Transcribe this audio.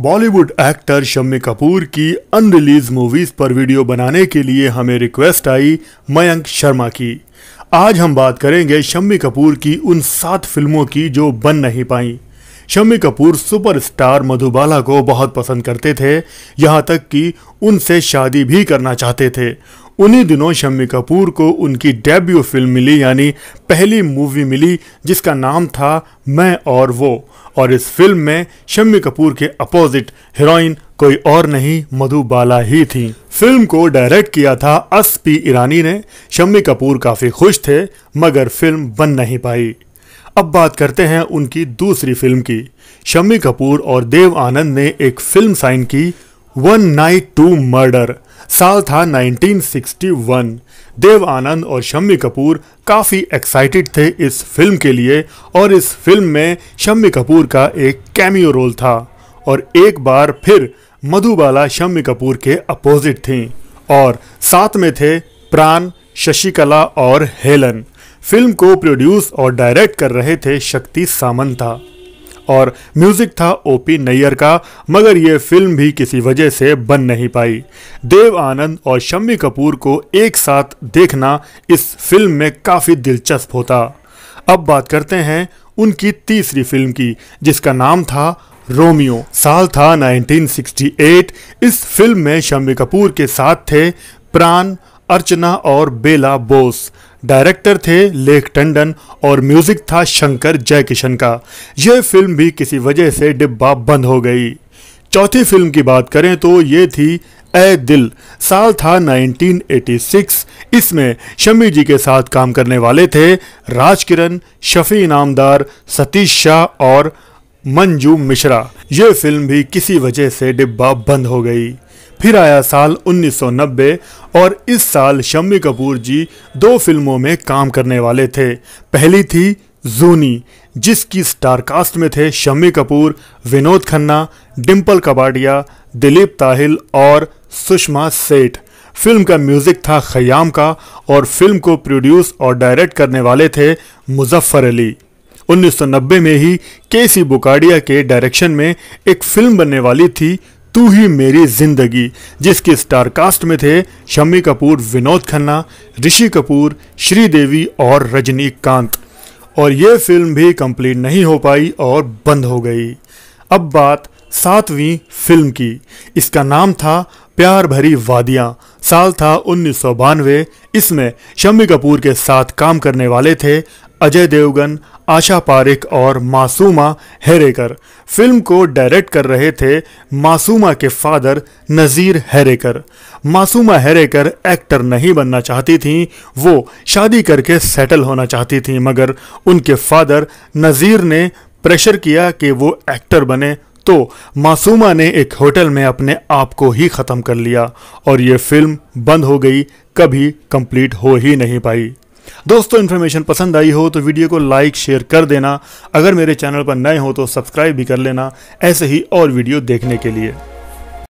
Bollywood actor Shammi Kapoor की unreleased movies पर video बनाने के लिए हमें रिक्वेस्ट आई मयंक शर्मा की आज हम बात करेंगे शम्मी कपूर की उन सात फिल्मों की जो बन नहीं पाई शम्मी कपूर सुपरस्टार मधुबाला को बहुत पसंद करते थे यहाँ तक कि उनसे शादी भी करना चाहते थे उन्हीं दिनों शम्मी कपूर को उनकी डेब्यू फिल्म मिली यानी पहली मूवी मिली जिसका नाम था मैं और वो और इस फिल्म में शम्मी कपूर के अपोजिट हीरोइन कोई और नहीं मधु बाला ही थी फिल्म को डायरेक्ट किया था अस पी ईरानी ने शम्मी कपूर काफ़ी खुश थे मगर फिल्म बन नहीं पाई अब बात करते हैं उनकी दूसरी फिल्म की शम्मी कपूर और देव आनंद ने एक फिल्म साइन की वन नाइट टू मर्डर साल था 1961 देव आनंद और शम्मी कपूर काफ़ी एक्साइटेड थे इस फिल्म के लिए और इस फिल्म में शम्मी कपूर का एक कैमियो रोल था और एक बार फिर मधुबाला शम्मी कपूर के अपोजिट थी और साथ में थे प्राण शशिकला और हेलन फिल्म को प्रोड्यूस और डायरेक्ट कर रहे थे शक्ति सामंता और म्यूजिक था ओपी नैयर का मगर ये फिल्म भी किसी वजह से बन नहीं पाई देव आनंद और शम्मी कपूर को एक साथ देखना इस फिल्म में काफ़ी दिलचस्प होता अब बात करते हैं उनकी तीसरी फिल्म की जिसका नाम था रोमियो साल था 1968 इस फिल्म में शम्मी कपूर के साथ थे प्राण अर्चना और बेला बोस डायरेक्टर थे लेख टंडन और म्यूजिक था शंकर जयकिशन का यह फिल्म भी किसी वजह से डिब्बा बंद हो गई चौथी फिल्म की बात करें तो ये थी ए दिल साल था 1986 इसमें शमी जी के साथ काम करने वाले थे राज किरण शफी इनामदार सतीश शाह और मंजू मिश्रा ये फिल्म भी किसी वजह से डिब्बा बंद हो गई फिर आया साल 1990 और इस साल शम्मी कपूर जी दो फिल्मों में काम करने वाले थे पहली थी जूनी जिसकी स्टारकास्ट में थे शम्मी कपूर विनोद खन्ना डिम्पल कबाडिया दिलीप ताहिल और सुषमा सेठ फिल्म का म्यूजिक था खयाम का और फिल्म को प्रोड्यूस और डायरेक्ट करने वाले थे मुजफ्फर अली 1990 में ही केसी बुकाडिया के डायरेक्शन में एक फिल्म बनने वाली थी तू ही मेरी जिंदगी जिसके स्टारकास्ट में थे शम्मी कपूर विनोद खन्ना ऋषि कपूर श्रीदेवी और रजनीकांत और ये फिल्म भी कंप्लीट नहीं हो पाई और बंद हो गई अब बात सातवीं फिल्म की इसका नाम था प्यार भरी वादियां साल था उन्नीस इसमें शम्मी कपूर के साथ काम करने वाले थे अजय देवगन आशा पारिक और मासूमा हेरेकर फिल्म को डायरेक्ट कर रहे थे मासूमा के फादर नज़ीर हेरेकर मासूमा हेरेकर एक्टर नहीं बनना चाहती थीं वो शादी करके सेटल होना चाहती थीं मगर उनके फादर नज़ीर ने प्रेशर किया कि वो एक्टर बने तो मासूमा ने एक होटल में अपने आप को ही ख़त्म कर लिया और ये फिल्म बंद हो गई कभी कंप्लीट हो ही नहीं पाई दोस्तों इन्फॉर्मेशन पसंद आई हो तो वीडियो को लाइक शेयर कर देना अगर मेरे चैनल पर नए हो तो सब्सक्राइब भी कर लेना ऐसे ही और वीडियो देखने के लिए